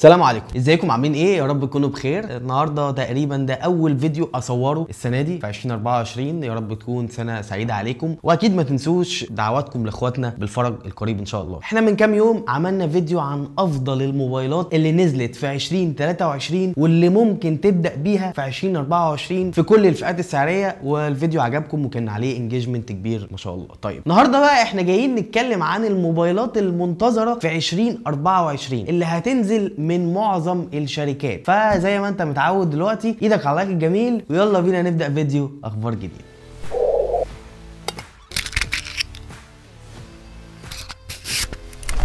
السلام عليكم ازيكم عاملين ايه يا رب تكونوا بخير النهارده تقريبا ده اول فيديو اصوره السنه دي في 2024 يا رب تكون سنه سعيده عليكم واكيد ما تنسوش دعواتكم لاخواتنا بالفرج القريب ان شاء الله احنا من كام يوم عملنا فيديو عن افضل الموبايلات اللي نزلت في 2023 واللي ممكن تبدا بيها في 2024 في كل الفئات السعريه والفيديو عجبكم وكان عليه انجيجمنت كبير ما شاء الله طيب النهارده بقى احنا جايين نتكلم عن الموبايلات المنتظره في 2024 اللي هتنزل من معظم الشركات فزي ما انت متعود دلوقتي ايدك على اللايك الجميل ويلا بينا نبدا فيديو اخبار جديد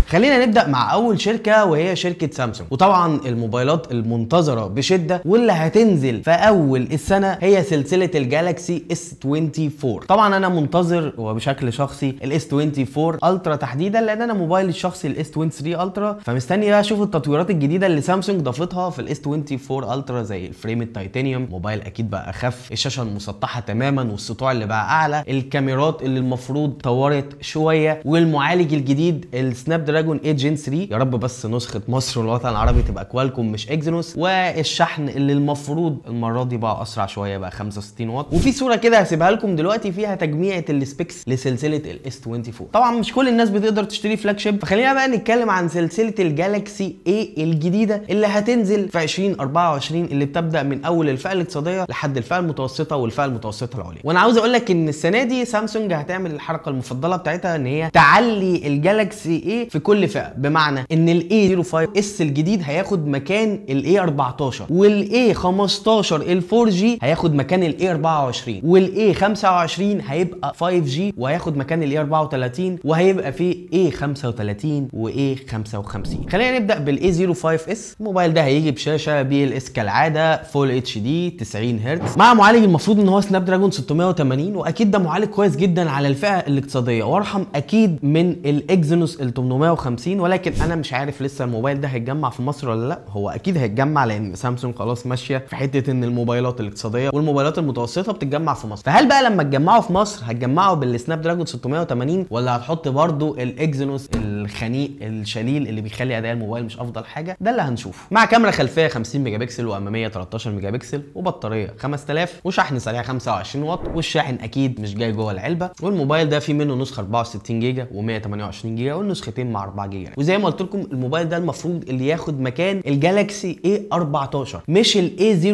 خلينا نبدا مع اول شركه وهي شركه سامسونج وطبعا الموبايلات المنتظره بشده واللي هتنزل في اول السنه هي سلسله الجالاكسي اس 24 طبعا انا منتظر وبشكل شخصي الاس 24 الترا تحديدا لان انا موبايلي الشخصي الاس 23 الترا فمستني بقى اشوف التطويرات الجديده اللي سامسونج ضافتها في الاس 24 الترا زي الفريم التيتانيوم موبايل اكيد بقى اخف الشاشه المسطحه تماما والسطوع اللي بقى اعلى الكاميرات اللي المفروض طورت شويه والمعالج الجديد السناب دراجون اي جين 3 يا رب بس نسخه مصر والوطن العربي تبقى كوالكوم مش اكزينوس والشحن اللي المفروض المره دي بقى اسرع شويه بقى 65 واط وفي صوره كده هسيبها لكم دلوقتي فيها تجميعه السبيكس لسلسله الاس 24 طبعا مش كل الناس بتقدر تشتري فلاج شيب فخلينا بقى نتكلم عن سلسله الجالكسي اي الجديده اللي هتنزل في 2024 اللي بتبدا من اول الفئه الاقتصاديه لحد الفئه المتوسطه والفئه المتوسطه العليا وانا عاوز اقول لك ان السنه دي سامسونج هتعمل الحركه المفضله بتاعتها ان هي تعلي الجالكسي اي في لكل فئه بمعنى ان الاي 05 اس الجديد هياخد مكان الاي 14 والاي 15 ال 4 جي هياخد مكان الاي 24 والاي 25 هيبقى 5 جي وهياخد مكان الاي 34 وهيبقى فيه اي 35 واي 55 خلينا نبدا بالاي 05 اس الموبايل ده هيجي بشاشه بي ال اس كالعاده فول اتش دي 90 هرتز مع معالج المفروض ان هو سناب دراجون 680 واكيد ده معالج كويس جدا على الفئه الاقتصاديه وارحم اكيد من الاكزينوس ال 800 150 ولكن انا مش عارف لسه الموبايل ده هيتجمع في مصر ولا لا هو اكيد هيتجمع لان سامسونج خلاص ماشيه في حته ان الموبايلات الاقتصاديه والموبايلات المتوسطه بتتجمع في مصر فهل بقى لما تجمعه في مصر هتجمعه بالسناب دراجون 680 ولا هتحط برضه الاكزينوس الخنيق الشليل اللي بيخلي اداء الموبايل مش افضل حاجه ده اللي هنشوفه مع كاميرا خلفيه 50 ميجا بكسل واماميه 13 ميجا بكسل وبطاريه 5000 وشحن سريع 25 واط والشاحن اكيد مش جاي جوه العلبه والموبايل ده فيه منه نسخه 64 جيجا و128 جيجا والنسختين مع 4 جيجا وزي ما قلت لكم الموبايل ده المفروض اللي ياخد مكان الجالاكسي A14 مش ال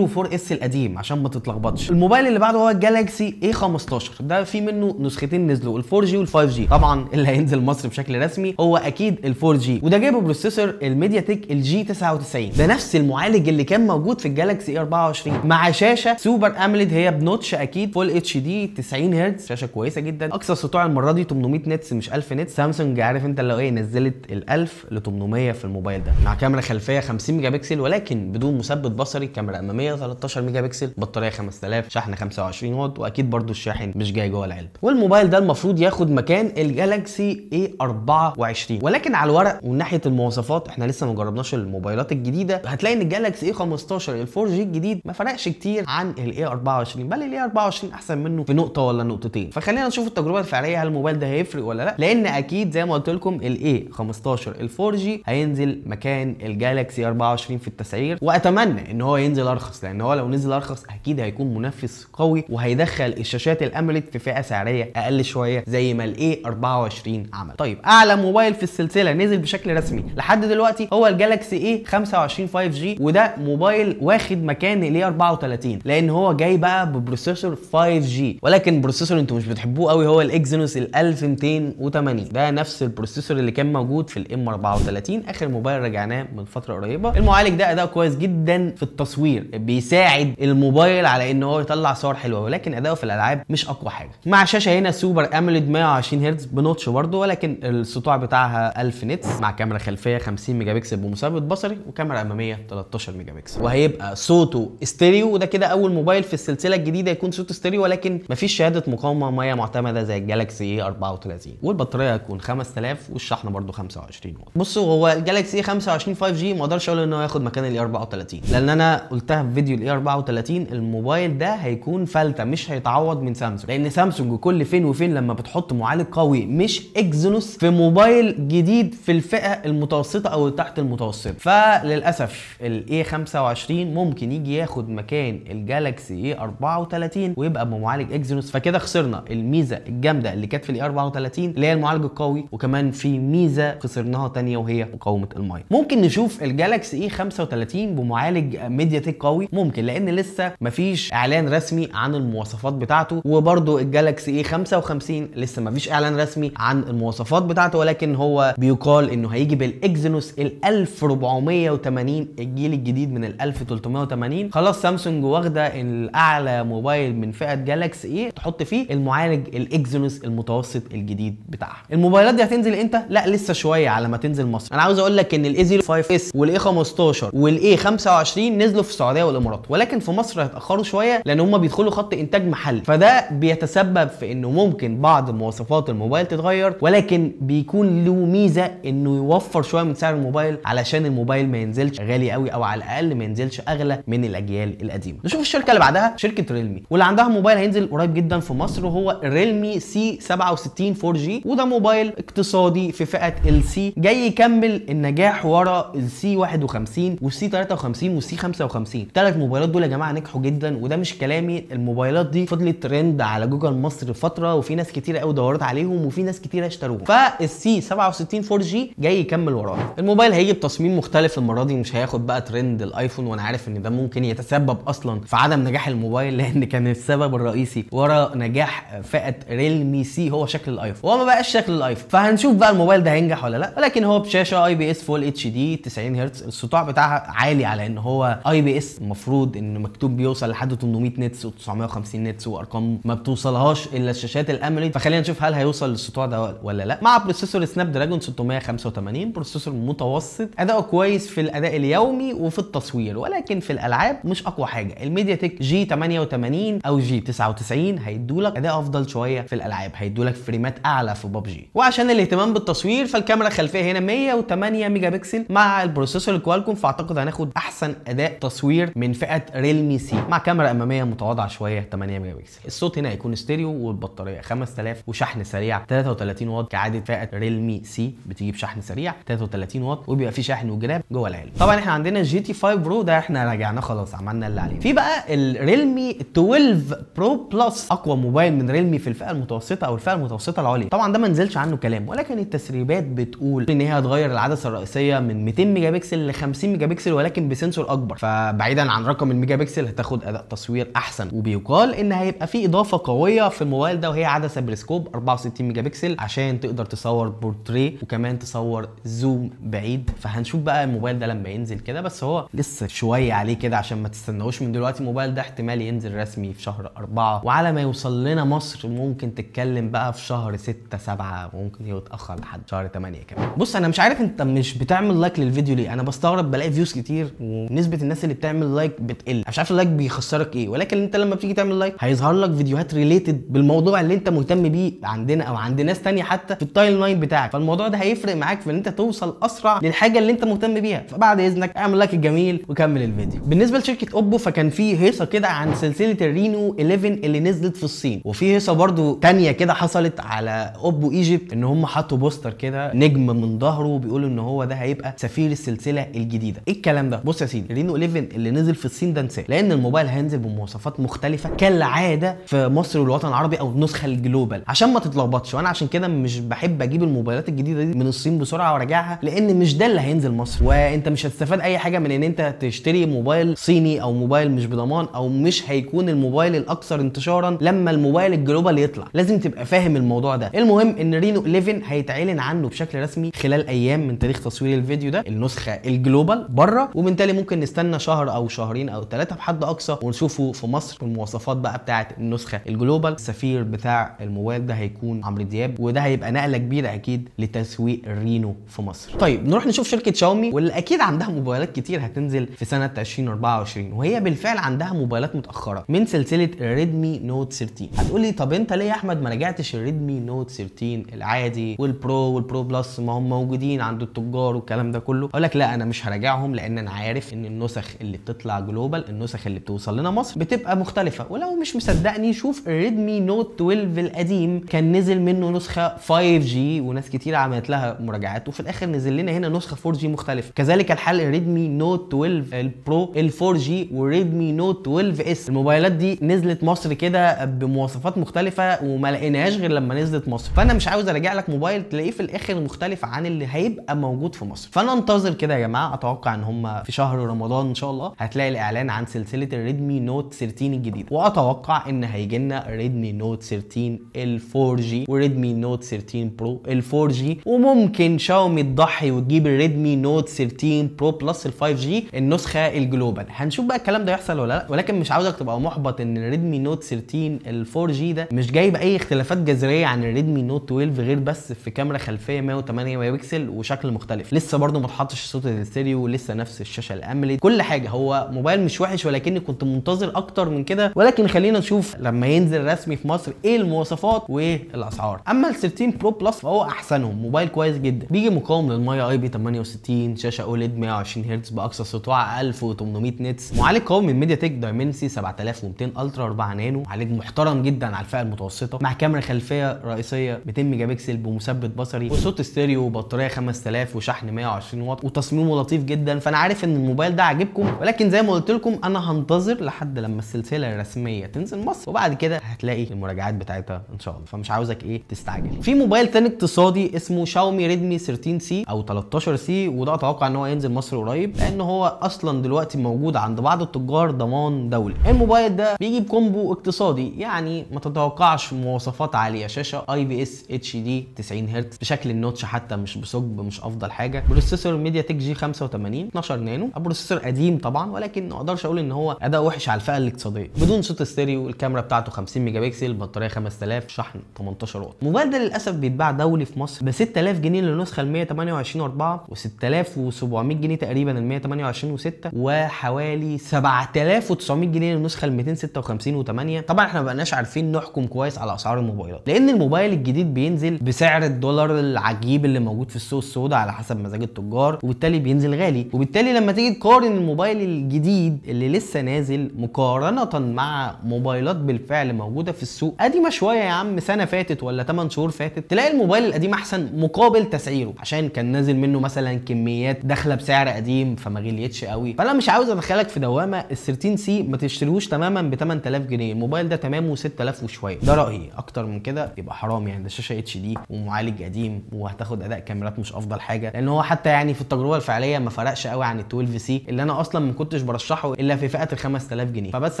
A04 اس القديم عشان ما تتلخبطش الموبايل اللي بعده هو الجالاكسي A15 ده في منه نسختين نزلوا ال 4G وال 5G طبعا اللي هينزل مصر بشكل رسمي هو اكيد ال 4G وده جايبه بروسيسور الميديا تك الجي 99 ده نفس المعالج اللي كان موجود في الجالاكسي A24 مع شاشه سوبر امليد هي بنوتش اكيد فول اتش دي 90 هرتز شاشه كويسه جدا اقصى سطوع المره دي 800 نتس مش 1000 نتس سامسونج عارف انت لو ايه نزل نزلت ال 1000 ل 800 في الموبايل ده مع كاميرا خلفيه 50 ميجا بكسل ولكن بدون مثبت بصري كاميرا اماميه 13 ميجا بكسل بطاريه 5000 شحن 25 واط واكيد برده الشاحن مش جاي جوه العلبه والموبايل ده المفروض ياخد مكان الجالاكسي اي 24 ولكن على الورق ومن ناحيه المواصفات احنا لسه ما جربناش الموبايلات الجديده هتلاقي ان الجالاكسي اي 15 ال 4 جي الجديد ما فرقش كتير عن الاي 24 بل الاي 24 احسن منه في نقطه ولا نقطتين فخلينا نشوف التجربه الفعليه هل الموبايل ده هيفرق ولا لا لان اكيد زي ما قلت لكم الاي 15 ال 4 جي هينزل مكان الجالكسي 24 في التسعير واتمنى ان هو ينزل ارخص لان هو لو نزل ارخص اكيد هيكون منافس قوي وهيدخل الشاشات الاموليد في فئه سعريه اقل شويه زي ما الاي 24 عمل طيب اعلى موبايل في السلسله نزل بشكل رسمي لحد دلوقتي هو الجالكسي اي 25 5 جي وده موبايل واخد مكان الاي 34 لان هو جاي بقى ببروسيسور 5 جي ولكن بروسيسور انتوا مش بتحبوه قوي هو الاكسينوس ال 1280 ده نفس البروسيسور اللي كان موجود في الام 34 اخر موبايل رجعناه من فتره قريبه المعالج ده اداؤه كويس جدا في التصوير بيساعد الموبايل على ان هو يطلع صور حلوه ولكن اداؤه في الالعاب مش اقوى حاجه مع شاشه هنا سوبر اموليد 120 هرتز بنوتش برده ولكن السطوع بتاعها 1000 نتس مع كاميرا خلفيه 50 ميجا بكسل بمثبت بصري وكاميرا اماميه 13 ميجا بكسل وهيبقى صوته استيريو وده كده اول موبايل في السلسله الجديده يكون صوته استيريو ولكن مفيش شهاده مقاومه ميه معتمده زي الجالاكسي اي 34 والبطاريه هتكون 5000 والشحن برضه برضه 25 واط بصوا هو الجالكسي 25 5 جي ما اقدرش اقول ان هو ياخد مكان الاي 34 لان انا قلتها في فيديو الاي 34 الموبايل ده هيكون فلته مش هيتعوض من سامسونج لان سامسونج كل فين وفين لما بتحط معالج قوي مش اكزينوس في موبايل جديد في الفئه المتوسطه او تحت المتوسطه فللاسف الاي 25 ممكن يجي ياخد مكان الجالكسي اي 34 ويبقى بمعالج اكزينوس فكده خسرنا الميزه الجامده اللي كانت في الاي 34 اللي هي المعالج القوي وكمان في ميزه ميزه خسرناها تانية وهي مقاومه الميه ممكن نشوف الجالكسي اي 35 بمعالج ميديا تيك قوي ممكن لان لسه مفيش اعلان رسمي عن المواصفات بتاعته وبرده الجالكسي اي 55 لسه مفيش اعلان رسمي عن المواصفات بتاعته ولكن هو بيقال انه هيجي بالاكزينوس ال 1480 الجيل الجديد من ال 1380 خلاص سامسونج واخده الاعلى موبايل من فئه جالكسي اي تحط فيه المعالج الاكزينوس المتوسط الجديد بتاعها الموبايلات دي هتنزل امتى لا لسه شويه على ما تنزل مصر انا عاوز اقول لك ان الاي 05 اس والاي 15 والاي 25 نزلوا في السعوديه والامارات ولكن في مصر هيتاخروا شويه لان هم بيدخلوا خط انتاج محلي فده بيتسبب في انه ممكن بعض مواصفات الموبايل تتغير ولكن بيكون له ميزه انه يوفر شويه من سعر الموبايل علشان الموبايل ما ينزلش غالي قوي او على الاقل ما ينزلش اغلى من الاجيال القديمه نشوف الشركه اللي بعدها شركه ريلمي واللي عندها موبايل هينزل قريب جدا في مصر وهو ريلمي سي 67 4 جي وده موبايل اقتصادي في فئه بتاعت السي جاي يكمل النجاح ورا السي 51 والسي 53 والسي 55 ثلاث موبايلات دول يا جماعه نجحوا جدا وده مش كلامي الموبايلات دي فضلت ترند على جوجل مصر فتره وفي ناس كتير قوي دورت عليهم وفي ناس كتير اشتروهم فالسي 67 4 جي جاي يكمل وراها الموبايل هيجي بتصميم مختلف المره دي مش هياخد بقى ترند الايفون وانا عارف ان ده ممكن يتسبب اصلا في عدم نجاح الموبايل لان كان السبب الرئيسي ورا نجاح فئه ريلمي سي هو شكل الايفون هو ما بقاش شكل الايفون فهنشوف بقى الموبايل ده هينجح ولا لا ولكن هو بشاشه اي بي اس فول اتش دي 90 هرتز السطوع بتاعها عالي على ان هو اي بي اس المفروض انه مكتوب بيوصل لحد 800 نتس و950 نتس وارقام ما بتوصلهاش الا الشاشات الاموليد فخلينا نشوف هل هيوصل للسطوع ده ولا لا مع بروسيسور سناب دراجون 685 بروسيسور متوسط اداؤه كويس في الاداء اليومي وفي التصوير ولكن في الالعاب مش اقوى حاجه الميديا تك جي 88 او جي 99 هيدولك اداء افضل شويه في الالعاب هيدولك فريمات اعلى في ببجي وعشان الاهتمام بالتصوير فالكاميرا الخلفيه هنا 108 ميجا بكسل مع البروسيسور الكوالكوم فاعتقد هناخد احسن اداء تصوير من فئه ريلمي سي مع كاميرا اماميه متواضعه شويه 8 ميجا بكسل الصوت هنا هيكون ستيريو والبطاريه 5000 وشحن سريع 33 واط كعاده فئه ريلمي سي بتجيب شحن سريع 33 واط وبيبقى في شحن وجراب جوه العلبه طبعا احنا عندنا جي تي 5 برو ده احنا راجعناه خلاص عملنا اللي عليه في بقى الريلمي 12 برو بلس اقوى موبايل من ريلمي في الفئه المتوسطه او الفئه المتوسطه العليا طبعا ده ما نزلش عنه كلام ولكن التسريبات دراسات بتقول ان هي هتغير العدسه الرئيسيه من 200 ميجا بكسل ل 50 ميجا بكسل ولكن بسنسور اكبر فبعيدا عن رقم الميجا بكسل هتاخد اداء تصوير احسن وبيقال ان هيبقى في اضافه قويه في الموبايل ده وهي عدسه بريسكوب 64 ميجا بكسل عشان تقدر تصور بورتريه وكمان تصور زوم بعيد فهنشوف بقى الموبايل ده لما ينزل كده بس هو لسه شويه عليه كده عشان ما تستناوش من دلوقتي الموبايل ده احتمال ينزل رسمي في شهر أربعة وعلى ما يوصل لنا مصر ممكن تتكلم بقى في شهر 6 7 ممكن يتأخر لحد شهر 8 كمان بص انا مش عارف انت مش بتعمل لايك للفيديو ليه انا بستغرب بلاقي فيوز كتير ونسبه الناس اللي بتعمل لايك بتقل مش عارف اللايك بيخسرك ايه ولكن انت لما بتيجي تعمل لايك هيظهر لك فيديوهات ريليتد بالموضوع اللي انت مهتم بيه عندنا او عند ناس ثانيه حتى في التايم لاين بتاعك فالموضوع ده هيفرق معاك في ان انت توصل اسرع للحاجه اللي انت مهتم بيها فبعد اذنك اعمل لايك الجميل وكمل الفيديو بالنسبه لشركه اوبو فكان في هيصه كده عن سلسله الرينو 11 اللي نزلت في الصين وفي هيصه برده ثانيه كده حصلت على اوبو ايجيبت ان هم حطوا بوستر كده نجم من ظهره بيقول ان هو ده هيبقى سفير السلسله الجديده ايه الكلام ده بص يا سيدي رينو 11 اللي نزل في الصين ده انساه لان الموبايل هينزل بمواصفات مختلفه كالعاده في مصر والوطن العربي او النسخه الجلوبال عشان ما تتلخبطش وانا عشان كده مش بحب اجيب الموبايلات الجديده دي من الصين بسرعه وارجعها لان مش ده اللي هينزل مصر وانت مش هتستفاد اي حاجه من ان انت تشتري موبايل صيني او موبايل مش بضمان او مش هيكون الموبايل الاكثر انتشارا لما الموبايل الجلوبال يطلع لازم تبقى فاهم الموضوع ده المهم ان رينو 11 هيتعلن عنه بشكل رسمي خلال ايام من تاريخ تصوير الفيديو ده النسخه الجلوبال بره ومن تالي ممكن نستنى شهر او شهرين او ثلاثه بحد اقصى ونشوفه في مصر والمواصفات بقى بتاعه النسخه الجلوبال السفير بتاع الموبايل ده هيكون عمرو دياب وده هيبقى نقله كبيره اكيد لتسويق رينو في مصر طيب نروح نشوف شركه شاومي واللي اكيد عندها موبايلات كتير هتنزل في سنه 2024 وهي بالفعل عندها موبايلات متاخره من سلسله الريدمي نوت 13 هتقول لي طب انت ليه يا احمد ما رجعتش الريدمي نوت 13 العادي والبرو والبرو برو بلس ما هم موجودين عند التجار والكلام ده كله اقول لك لا انا مش هراجعهم لان انا عارف ان النسخ اللي بتطلع جلوبال النسخ اللي بتوصل لنا مصر بتبقى مختلفه ولو مش مصدقني شوف الريدمي نوت 12 القديم كان نزل منه نسخه 5 جي وناس كتير عملت لها مراجعات وفي الاخر نزل لنا هنا نسخه 4 جي مختلفه كذلك الحال الريدمي نوت 12 البرو ال 4 جي والريدمي نوت 12 اس الموبايلات دي نزلت مصر كده بمواصفات مختلفه وما لقيناهاش غير لما نزلت مصر فانا مش عاوز اراجع لك موبايل تلاقيه في الاخر الاخر مختلف عن اللي هيبقى موجود في مصر فانا انتظر كده يا جماعه اتوقع ان هم في شهر رمضان ان شاء الله هتلاقي الاعلان عن سلسله الريدمي نوت 13 الجديده واتوقع ان هيجي لنا ريدمي نوت 13 ال 4 جي وريدمي نوت 13 برو ال 4 جي وممكن شاومي تضحي وتجيب الريدمي نوت 13 برو بلس ال 5 جي النسخه الجلوبال هنشوف بقى الكلام ده يحصل ولا لا ولكن مش عاوزك تبقى محبط ان الريدمي نوت 13 ال 4 جي ده مش جايب اي اختلافات جذريه عن الريدمي نوت 12 غير بس في كاميرا خلفيه خلفيه 108 ميجا بكسل وشكل مختلف لسه برده ما اتحطش صوت الاستيريو لسه نفس الشاشه الاموليد كل حاجه هو موبايل مش وحش ولكني كنت منتظر اكتر من كده ولكن خلينا نشوف لما ينزل رسمي في مصر ايه المواصفات وايه الاسعار اما ال 13 برو بلس فهو احسنهم موبايل كويس جدا بيجي مقاوم للميه اي بي 68 شاشه اوليد 120 هرتز باقصى سطوعه 1800 نتس معالج قوي من ميديا تك دايمنسي 7200 الترا 4 نانو معالج محترم جدا على الفئه المتوسطه مع كاميرا خلفيه رئيسيه 200 ميجا بكسل بمثبت بصري صوت استérيو وبطاريه 5000 وشحن 120 واط وتصميمه لطيف جدا فانا عارف ان الموبايل ده عاجبكم ولكن زي ما قلت لكم انا هنتظر لحد لما السلسله الرسميه تنزل مصر وبعد كده هتلاقي المراجعات بتاعتها ان شاء الله فمش عاوزك ايه تستعجل في موبايل تاني اقتصادي اسمه شاومي ريدمي 13 سي او 13 سي وده اتوقع ان هو ينزل مصر قريب لان هو اصلا دلوقتي موجود عند بعض التجار ضمان دولي الموبايل ده بيجي بكومبو اقتصادي يعني ما تتوقعش مواصفات عاليه شاشه اي بي اس اتش دي 90 هرتز بشكل شكل النوتش حتى مش بثقب مش افضل حاجه بروسيسور ميديا تك جي 85 12 نانو بروسيسور قديم طبعا ولكن ما اقدرش اقول ان هو اداء وحش على الفئه الاقتصاديه بدون صوت ستيريو الكاميرا بتاعته 50 ميجا بكسل بطاريه 5000 شحن 18 واط موبايل ده للاسف بيتباع دولي في مصر ب 6000 جنيه للنسخه ال 128 4 و 6700 جنيه تقريبا ال 128 و6 وحوالي 7900 جنيه للنسخه ال 256 و8 طبعا احنا ما بقناش عارفين نحكم كويس على اسعار الموبايلات لان الموبايل الجديد بينزل بسعر الدولار العجيب اللي موجود في السوق السوداء على حسب مزاج التجار وبالتالي بينزل غالي وبالتالي لما تيجي تقارن الموبايل الجديد اللي لسه نازل مقارنه مع موبايلات بالفعل موجوده في السوق قديمه شويه يا عم سنه فاتت ولا 8 شهور فاتت تلاقي الموبايل القديم احسن مقابل تسعيره عشان كان نازل منه مثلا كميات داخله بسعر قديم فما غليتش قوي فانا مش عاوز ادخلك في دوامه ال 13 سي ما تشتريهوش تماما ب 8000 جنيه الموبايل ده تمامه 6000 وشويه ده رايي اكتر من كده يبقى حرام يعني ده شاشه اتش دي ومعالج قديم وهتاخد اداء كاميرات مش افضل حاجه لان هو حتى يعني في التجربه الفعليه ما فرقش قوي عن ال 12 سي اللي انا اصلا ما كنتش برشحه الا في فئه ال 5000 جنيه فبس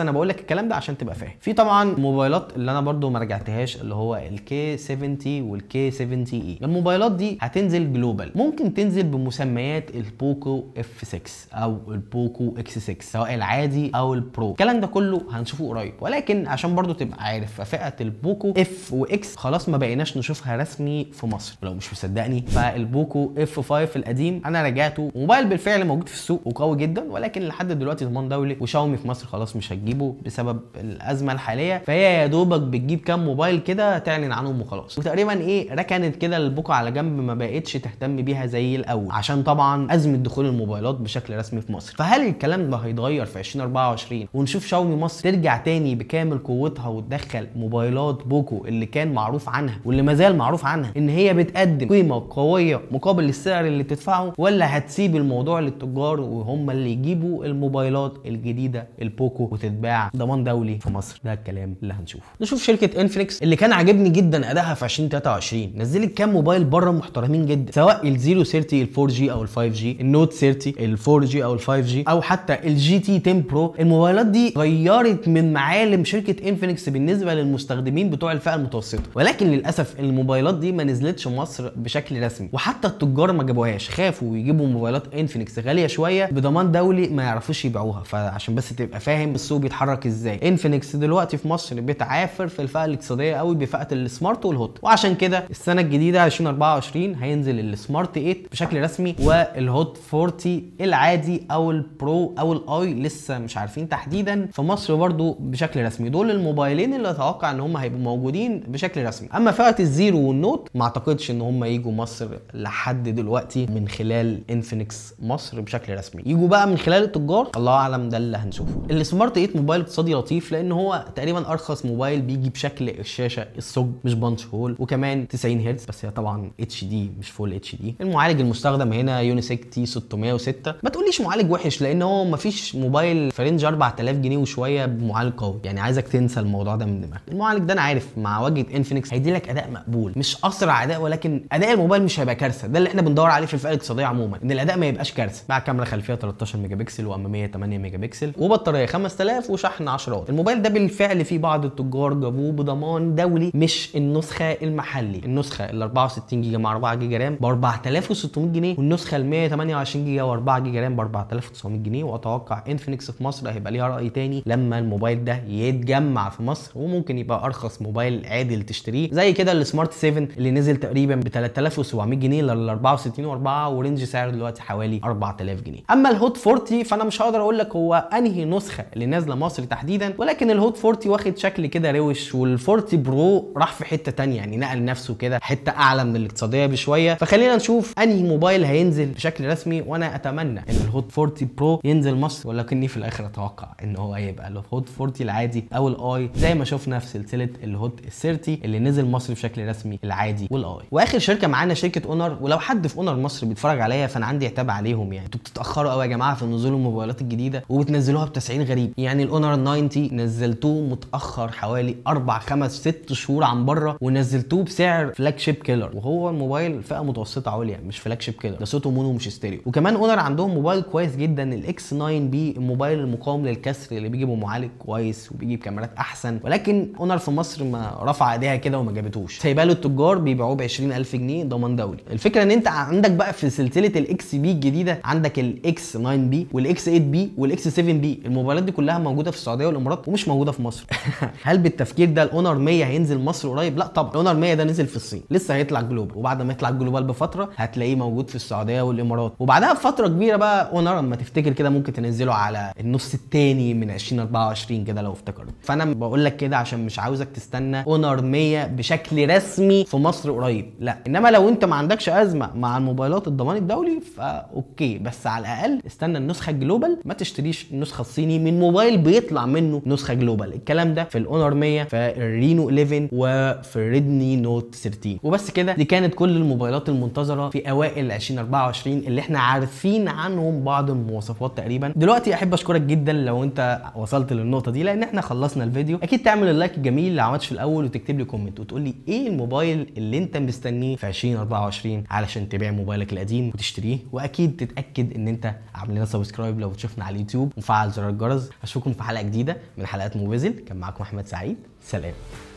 انا بقول لك الكلام ده عشان تبقى فاهم في طبعا موبايلات اللي انا برده ما رجعتهاش اللي هو الكي 70 والكي 70 اي الموبايلات دي هتنزل جلوبال ممكن تنزل بمسميات البوكو اف 6 او البوكو اكس 6 سواء العادي او البرو الكلام ده كله هنشوفه قريب ولكن عشان برده تبقى عارف فئه البوكو اف واكس خلاص ما بقيناش نشوفها رسمي في مصر لو مش مصدقني فالبوكو اف 5 القديم انا راجعته موبايل بالفعل موجود في السوق وقوي جدا ولكن لحد دلوقتي ضمان دولي وشاومي في مصر خلاص مش هتجيبه بسبب الازمه الحاليه فهي يا دوبك بتجيب كام موبايل كده تعلن عنهم وخلاص وتقريبا ايه ركنت كده البوكو على جنب ما بقتش تهتم بيها زي الاول عشان طبعا ازمه دخول الموبايلات بشكل رسمي في مصر فهل الكلام ده هيتغير في 2024 ونشوف شاومي مصر ترجع تاني بكامل قوتها وتدخل موبايلات بوكو اللي كان معروف عنها واللي ما زال معروف عنها ان هي بتقدم هتقدم قيمه قويه مقابل السعر اللي تدفعه ولا هتسيب الموضوع للتجار وهم اللي يجيبوا الموبايلات الجديده البوكو وتتباع ضمان دولي في مصر ده الكلام اللي هنشوفه نشوف شركه انفليكس اللي كان عاجبني جدا ادائها في 2023 نزلت كام موبايل بره محترمين جدا سواء الزيرو سيرتي ال 4 جي او ال 5 جي النوت 30 ال 4 جي او ال 5 جي او حتى الجي تي 10 برو الموبايلات دي غيرت من معالم شركه انفينكس بالنسبه للمستخدمين بتوع الفئه المتوسطه ولكن للاسف الموبايلات دي ما نزلتش مصر مصر بشكل رسمي وحتى التجار ما جابوهاش خافوا يجيبوا موبايلات انفينكس غاليه شويه بضمان دولي ما يعرفوش يبيعوها فعشان بس تبقى فاهم السوق بيتحرك ازاي انفينكس دلوقتي في مصر بتعافر في الفئه الاقتصاديه قوي بفئه السمارت والهوت وعشان كده السنه الجديده 2024 هينزل السمارت 8 بشكل رسمي والهوت 40 العادي او البرو او الاي لسه مش عارفين تحديدا في مصر برضو بشكل رسمي دول الموبايلين اللي اتوقع ان هم هيبقوا موجودين بشكل رسمي اما فئه الزيرو والنوت ما اعتقدش ان ان هم يجوا مصر لحد دلوقتي من خلال انفينكس مصر بشكل رسمي يجوا بقى من خلال التجار الله اعلم ده اللي هنشوفه السمارت 8 موبايل اقتصادي لطيف لان هو تقريبا ارخص موبايل بيجي بشكل الشاشه الثقب مش بانش هول وكمان 90 هرتز بس هي طبعا اتش دي مش فول اتش دي المعالج المستخدم هنا يونيسك تي 606 ما تقوليش معالج وحش لان هو مفيش موبايل في رينج 4000 جنيه وشويه بمعالج قوي يعني عايزك تنسى الموضوع ده من دماغك المعالج ده انا عارف مع واجهه انفينكس هيدي لك اداء مقبول مش اسرع اداء ولكن لكن اداء الموبايل مش هيبقى كارثه ده اللي احنا بندور عليه في الفئه الاقتصاديه عموما ان الاداء ما يبقاش كارثه مع كاميرا خلفيه 13 ميجا بكسل واماميه 8 ميجا بكسل وبطاريه 5000 وشحن 10 وات الموبايل ده بالفعل في بعض التجار جابوه بضمان دولي مش النسخه المحلي النسخه ال 64 جيجا مع 4 جيجا رام ب 4600 جنيه والنسخه ال 128 جيجا و4 جيجا رام ب 4900 جنيه واتوقع انفينكس في مصر هيبقى ليها راي تاني لما الموبايل ده يتجمع في مصر وممكن يبقى ارخص موبايل عادل تشتريه زي كده السمارت 7 اللي نزل تقريبا كان ب 3700 جنيه لل 64 و4 ورينج سعره دلوقتي حوالي 4000 جنيه اما الهوت 40 فانا مش هقدر اقول لك هو انهي نسخه اللي نازله مصر تحديدا ولكن الهوت 40 واخد شكل كده روش وال40 برو راح في حته ثانيه يعني نقل نفسه كده حته اعلى من الاقتصاديه بشويه فخلينا نشوف انهي موبايل هينزل بشكل رسمي وانا اتمنى ان الهوت 40 برو ينزل مصر ولكني في الاخر اتوقع ان هو هيبقى الهوت 40 العادي او الاي زي ما شفنا في سلسله الهوت 30 اللي نزل مصر بشكل رسمي العادي والاي اخر شركه معانا شركه اونر ولو حد في اونر مصر بيتفرج عليا فانا عندي عتاب عليهم يعني انتوا بتتاخروا قوي يا جماعه في نزول الموبايلات الجديده وبتنزلوها ب 90 غريب يعني الاونر 90 نزلتوه متاخر حوالي 4 5 6 شهور عن بره ونزلتوه بسعر فلاج شيب كيلر وهو الموبايل فئه متوسطه عليا مش فلاج شيب كيلر ده صوته مونو مش ستيريو وكمان اونر عندهم موبايل كويس جدا الاكس 9 بي الموبايل المقاوم للكسر اللي بيجي بمعالج كويس وبيجي بكاميرات احسن ولكن اونر في مصر ما رفع ايديها كده وما جابتوش سايبه له التجار بيبيعوه ب 20 1000 جنيه ضمان دولي الفكره ان انت عندك بقى في سلسله الاكس بي الجديده عندك الاكس 9 بي والاكس 8 بي والاكس 7 بي الموبايلات دي كلها موجوده في السعوديه والامارات ومش موجوده في مصر هل بالتفكير ده الاونر 100 هينزل مصر قريب لا طبعا الاونر 100 ده نزل في الصين لسه هيطلع جلوبال وبعد ما يطلع جلوبال بفتره هتلاقيه موجود في السعوديه والامارات وبعدها بفتره كبيره بقى اونر اما تفتكر كده ممكن تنزله على النص الثاني من 2024 كده لو افتكرت فانا بقول لك كده عشان مش عاوزك تستنى اونر 100 بشكل رسمي في مصر قريب لا لا انما لو انت ما عندكش ازمه مع الموبايلات الضمان الدولي فاوكي بس على الاقل استنى النسخه الجلوبال ما تشتريش النسخه الصيني من موبايل بيطلع منه نسخه جلوبال الكلام ده في الاونر 100 في الرينو 11 وفي الريدمي نوت 13 وبس كده دي كانت كل الموبايلات المنتظره في اوائل 2024 اللي احنا عارفين عنهم بعض المواصفات تقريبا دلوقتي احب اشكرك جدا لو انت وصلت للنقطه دي لان احنا خلصنا الفيديو اكيد تعمل اللايك الجميل اللي عملتش في الاول وتكتب لي كومنت وتقول لي ايه الموبايل اللي انت مستني مستنيه في 2024 علشان تبيع موبايلك القديم وتشتريه واكيد تتاكد ان انت عامل لنا سبسكرايب لو بتشوفنا على اليوتيوب ومفعل زرار الجرس اشوفكم في حلقه جديده من حلقات موبيزل كان معاكم احمد سعيد سلام